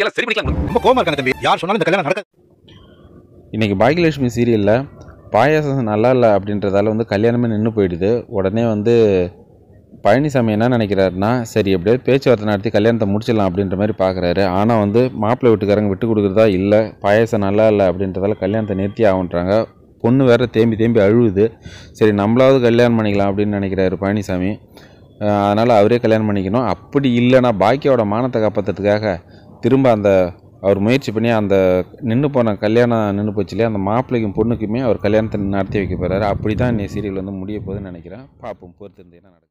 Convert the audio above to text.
கடைசியில் சரி பண்ணிக்கலாம் ரொம்ப கோமா இருக்காங்க தம்பி யார் சொன்னாலும் இந்த கல்யாணம் இன்னைக்கு பாக்யலட்சுமி சீரியல்ல பாயாசம் நல்லா இல்லை அப்படின்றதால வந்து கல்யாணமே நின்று போயிடுது உடனே வந்து பழனிசாமி என்ன நினைக்கிறாருன்னா சரி எப்படியாவது பேச்சுவார்த்தை நடத்தி கல்யாணத்தை முடிச்சிடலாம் அப்படின்ற மாதிரி பார்க்குறாரு ஆனால் வந்து மாப்பிள்ளை வீட்டுக்காரங்க விட்டு கொடுக்குறதா இல்லை பாயாசம் நல்லா இல்லை அப்படின்றதால கல்யாணத்தை நிறுத்தி ஆகுன்றாங்க பொண்ணு வேறு தேம்பி தேம்பி அழுகுது சரி நம்மளாவது கல்யாணம் பண்ணிக்கலாம் அப்படின்னு நினைக்கிறாரு பழனிசாமி அதனால் அவரே கல்யாணம் பண்ணிக்கணும் அப்படி இல்லைனா பாக்கியோட மானத்தை காப்பாற்றுறதுக்காக திரும்ப அந்த அவர் முயற்சி பண்ணி அந்த நின்று போன கல்யாணம் நின்று போச்சு இல்லையா அந்த மாப்பிள்ளைக்கும் பொண்ணுக்குமே அவர் கல்யாணத்தை நடத்தி வைக்க போகிறாரு அப்படி தான் இன்னைக்கு சீரியல் வந்து முடிய போகுதுன்னு நினைக்கிறேன் பார்ப்போம் பொறுத்திருந்து நடக்கும்